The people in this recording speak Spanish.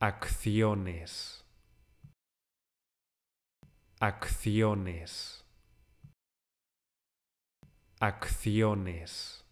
acciones, acciones, acciones.